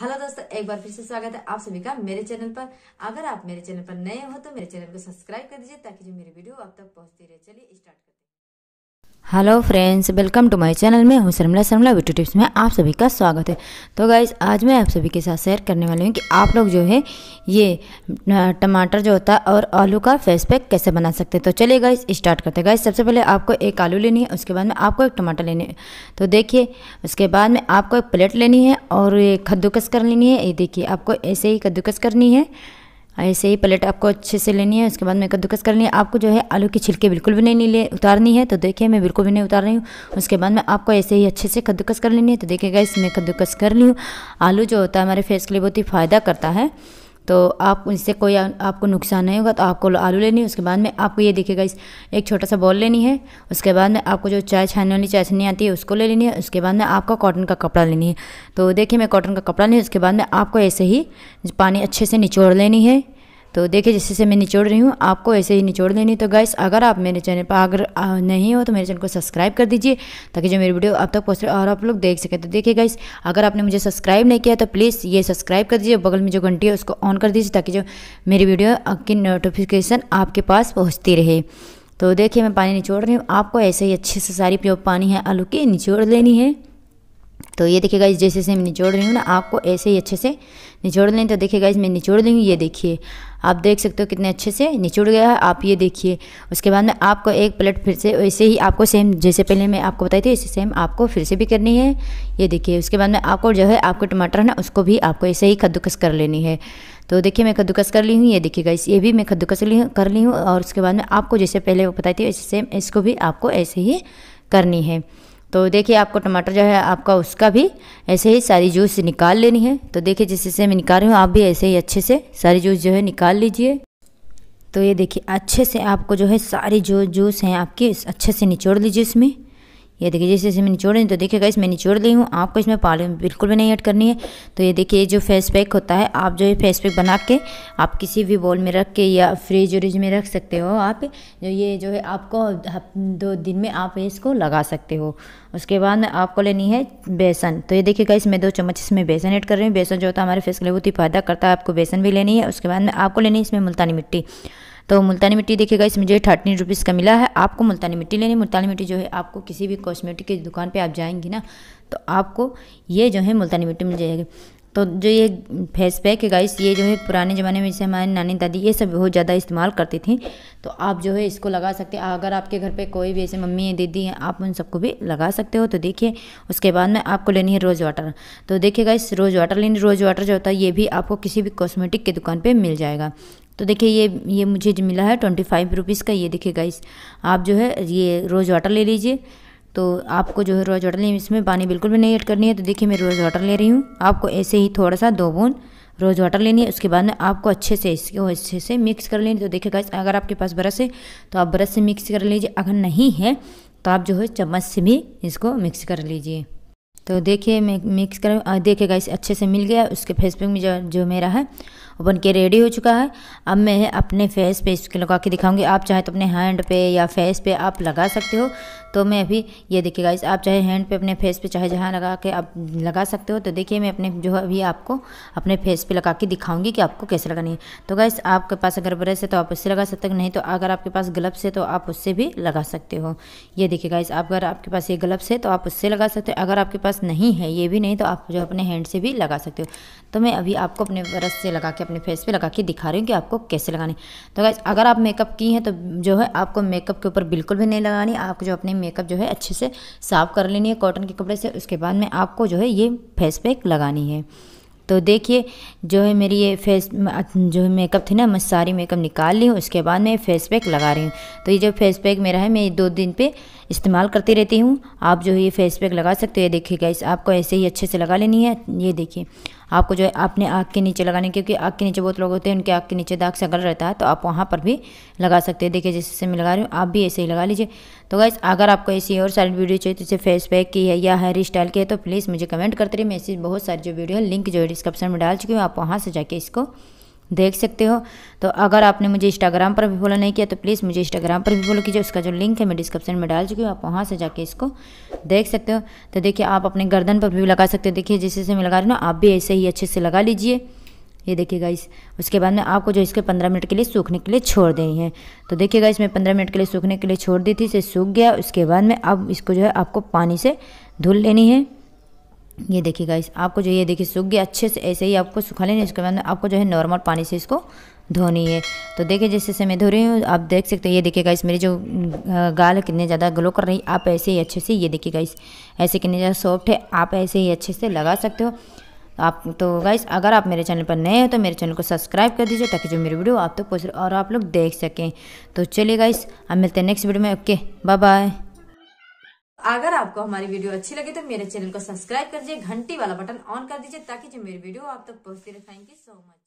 hello दोस्तों एक बार फिर से स्वागत है आप सभी का मेरे चैनल पर अगर आप मेरे चैनल पर नए हो तो मेरे चैनल को सब्सक्राइब कर दीजिए ताकि जो मेरी वीडियो आप तक पहुंचती रहे चलिए स्टार्ट करते हैं hello friends welcome to my channel में हूँ शर्मला शर्मला वीटू टिप्स में आप सभी का स्वागत है तो गाइज आज मैं आप सभी के साथ शेयर करने वाली हूँ कि आप लोग जो है ये टमाटर जो होता है और आलू का फेस पैक कैसे बना सकते हैं तो चलिए गाइज स्टार्ट करते हैं गाइज सबसे पहले आपको एक आलू लेनी है उसके बाद में आपको एक टमाटर लेनी है तो देखिए उसके बाद में आपको एक प्लेट लेनी है और ये कद्दूकस कर लेनी है ये देखिए आपको ऐसे ही कद्दूकस करनी है ऐसे ही प्लेट आपको अच्छे से लेनी है उसके बाद में कद्दूकस करनी है आपको जो है आलू की छिलके बिल्कुल भी नहीं ले उतारनी है तो देखिए मैं बिल्कुल भी नहीं उतार रही हूँ उसके बाद में आपको ऐसे ही अच्छे से कद्दूकस कर लेनी है तो देखिएगा इसमें कद्दूकस कर ली हूँ आलू जो होता है हमारे फेस के लिए बहुत ही फ़ायदा करता है तो आप इससे कोई आ, आपको नुकसान नहीं होगा तो आपको आलू लेनी है उसके बाद में आपको ये देखिएगा इस एक छोटा सा बॉल लेनी है उसके बाद में आपको जो चाय छानने वाली चाय छनी आती है उसको ले लेनी है उसके बाद में आपको कॉटन का कपड़ा लेनी है तो देखिए मैं कॉटन का कपड़ा लेनी उसके बाद में आपको ऐसे ही पानी अच्छे से निचोड़ लेनी है तो देखिए जिससे से मैं निचोड़ रही हूँ आपको ऐसे ही निचोड़ देनी तो गाइस अगर आप मेरे चैनल पर अगर नहीं हो तो मेरे चैनल को सब्सक्राइब कर दीजिए ताकि जो मेरी वीडियो अब तक पहुँच रही और आप लोग देख सकें तो देखिए गाइस अगर आपने मुझे सब्सक्राइब नहीं किया तो प्लीज़ ये सब्सक्राइब कर दीजिए बगल में जो घंटी है उसको ऑन कर दीजिए ताकि जो मेरी वीडियो की नोटिफिकेशन आपके पास पहुँचती रहे तो देखिए मैं पानी निचोड़ रही हूँ आपको ऐसे ही अच्छे से सारी जो पानी है आलू की निचोड़ लेनी है तो ये देखिएगा इस जैसे से मैं निचोड़ रही हूँ ना आपको ऐसे ही अच्छे से निचोड़ लें तो देखिएगा इसमें निचोड़ रही हूँ ये देखिए आप देख सकते हो कितने अच्छे से निचोड़ गया है आप ये देखिए उसके बाद में आपको एक प्लेट फिर से वैसे ही आपको सेम जैसे पहले मैं आपको बताई थी ऐसे सेम आपको फिर से भी करनी है ये देखिए उसके बाद में आपको जो है आपको टमाटर है ना उसको भी आपको ऐसे ही कद्दूकस कर लेनी है तो देखिए मैं कद्दूकस कर ली हूँ ये देखिएगा इस ये भी मैं कद्दूकस कर ली हूँ और उसके बाद में आपको जैसे पहले बताई थी वैसे सेम इसको भी आपको ऐसे ही करनी है तो देखिए आपको टमाटर जो है आपका उसका भी ऐसे ही सारी जूस निकाल लेनी है तो देखिए जिस मैं निकाल रही हूँ आप भी ऐसे ही अच्छे से सारी जूस जो है निकाल लीजिए तो ये देखिए अच्छे से आपको जो है सारी जो जूस हैं आपकी अच्छे से निचोड़ लीजिए इसमें ये देखिए जैसे जैसे मैं निचोड़ रही हूँ तो देखिएगा इसमें निचोड़ रही हूँ आपको इसमें पाले बिल्कुल भी नहीं ऐड करनी है तो ये देखिए जो फेस पैक होता है आप जो ये फेस पैक बना के आप किसी भी बॉल में रख के या फ्रिज व्रिज में रख सकते हो आप जो ये जो है आपको दो दिन में आप इसको लगा सकते हो उसके बाद में आपको लेनी है बेसन तो ये देखिएगा इसमें दो चम्मच इसमें बेसन ऐड कर रही हूँ बेसन जो होता है हमारे फेस के लिए बहुत ही फ़ायदा करता है आपको बेसन भी लेनी है उसके बाद में आपको लेनी है इसमें मुल्तानी मिट्टी तो मुल्तानी मिट्टी देखिएगा इसमें जो है थर्टीन रुपीज़ का मिला है आपको मुल्तानी मिट्टी लेनी मुल्तानी मिट्टी जो है आपको किसी भी कॉस्मेटिक की दुकान पर आप जाएंगी ना तो आपको ये जो है मुल्तानी मिट्टी मिल जाएगी तो जो ये फेस पैक है गाइस ये जो है पुराने ज़माने में जैसे हमारी नानी दादी ये सब बहुत ज़्यादा इस्तेमाल करती थी तो आप जो है इसको लगा सकते हैं अगर आपके घर पे कोई भी ऐसे मम्मी है दीदी हैं आप उन सबको भी लगा सकते हो तो देखिए उसके बाद में आपको लेनी है रोज़ वाटर तो देखिए गाइस रोज़ वाटर लेनी रोज़ वाटर जो होता है ये भी आपको किसी भी कॉस्मेटिक की दुकान पर मिल जाएगा तो देखिए ये ये मुझे जो मिला है ट्वेंटी फाइव रुपीज़ का ये देखिए गाइस आप जो है ये रोज़ वाटर ले लीजिए तो आपको जो है रोज़ वाटर लेनी इसमें पानी बिल्कुल भी नहीं ऐड करनी है तो देखिए मैं रोज़ वाटर ले रही हूँ आपको ऐसे ही थोड़ा सा दो बूंद रोज़ वाटर लेनी है उसके बाद में आपको अच्छे से इसको अच्छे से मिक्स कर लेनी तो देखिए गाइस अगर आपके पास ब्रश है तो आप ब्रश से मिक्स कर लीजिए अगर नहीं है तो आप जो है चम्मच से भी इसको मिक्स कर लीजिए तो देखिए मैं मिक्स कर देखिए गाइस अच्छे से मिल गया उसके फेसबुक में जो जो मेरा है ओपन के रेडी हो चुका है अब मैं अपने फेस पे इसको लगा के दिखाऊंगी आप चाहे तो अपने हैंड पे या फेस पे आप लगा सकते हो तो मैं अभी ये देखिए गाइस आप चाहे हैंड पे अपने फेस पे चाहे जहाँ लगा के आप लगा सकते हो तो देखिए मैं अपने जो है अभी आपको अपने फेस पे लगा के दिखाऊंगी कि आपको कैसे लगानी है तो गाइस आपके पास अगर ब्रश है तो आप उससे लगा सकते हो नहीं तो अगर आपके पास ग्लव्स है तो आप उससे भी लगा सकते हो ये देखिए गाइस अगर आपके पास ये ग्लव्स है तो आप उससे लगा सकते हो अगर आपके पास नहीं है ये भी नहीं तो आप जो अपने हैंड से भी लगा सकते हो तो मैं अभी आपको अपने ब्रश से लगा के अपने फेस पे लगा के दिखा रही हूँ कि आपको कैसे लगानी तो गाइज अगर आप मेकअप की हैं तो जो है आपको मेकअप के ऊपर बिल्कुल भी नहीं लगानी आपको जो अपने मेकअप जो है अच्छे से साफ़ कर लेनी है कॉटन के कपड़े से उसके बाद में आपको जो है ये फेस पैक लगानी है तो देखिए जो है मेरी ये फेस जो है मेकअप थी ना मैं सारी मेकअप निकाल ली हूँ उसके बाद मैं फेस पैक लगा रही हूँ तो ये जो फेस पैक मेरा है मैं दो दिन पे इस्तेमाल करती रहती हूँ आप जो है ये फेस पैक लगा सकते हो ये देखिए गाइस आपको ऐसे ही अच्छे से लगा लेनी है ये देखिए आपको जो है आपने आँख के नीचे लगाने क्योंकि आँख के नीचे बहुत लोग होते हैं उनके आँख के नीचे दाग सगल रहता है तो आप वहाँ पर भी लगा सकते हैं देखिए जैसे मैं लगा रही हूँ आप भी ऐसे ही लगा लीजिए तो गाइस अगर आपको ऐसी और सारी वीडियो चाहिए जैसे फेस पैक की है या हेयर स्टाइल की है तो प्लीज़ मुझे कमेंट करते रहिए मैं ऐसी बहुत सारी जो वीडियो है लिंक जो है डिस्क्रिप्शन में डाल चुकी हूँ आप वहाँ से जाके इसको देख सकते हो तो अगर आपने मुझे इंस्टाग्राम पर भी फॉलो नहीं किया तो प्लीज़ मुझे इंस्टाग्राम पर भी फॉलो कीजिए उसका जो लिंक है मैं डिस्क्रिप्शन में डाल चुकी हूँ आप वहाँ से जाके इसको देख सकते हो तो देखिए आप अपने गर्दन पर भी लगा सकते हो देखिए जैसे जैसे मैं लगा रही हूँ आप भी ऐसे ही अच्छे से लगा लीजिए ये देखिए गाइस उसके बाद में आपको जो इसके पंद्रह मिनट के लिए सूखने के लिए छोड़ देनी है तो देखिए गाइस मैं पंद्रह मिनट के लिए सूखने के लिए छोड़ दी थी इसे सूख गया उसके बाद में अब इसको जो है आपको पानी से धुल लेनी है ये देखिए गाइस आपको जो ये देखिए सूख गया अच्छे से ऐसे ही आपको सुखा लेना इसके बाद आपको जो है नॉर्मल पानी से इसको धोनी है तो देखिए जैसे जैसे मैं धो रही हूँ आप देख सकते हो ये देखिए गाइस मेरी जो गाल है कितने ज़्यादा ग्लो कर रही है आप ऐसे ही अच्छे से ये देखिए गाइस ऐसे कितने ज़्यादा सॉफ्ट है आप ऐसे ही अच्छे से लगा सकते हो आप तो गाइस अगर आप मेरे चैनल पर नए हो तो मेरे चैनल को सब्सक्राइब कर दीजिए ताकि जो मेरी वीडियो आप तक पहुँच और आप लोग देख सकें तो चलिए गाइस अब मिलते हैं नेक्स्ट वीडियो में ओके बाय बाय अगर आपको हमारी वीडियो अच्छी लगी तो मेरे चैनल को सब्सक्राइब कर दीजिए घंटी वाला बटन ऑन कर दीजिए ताकि जो मेरी वीडियो आप तक पहुंचती रहे थैंक यू सो मच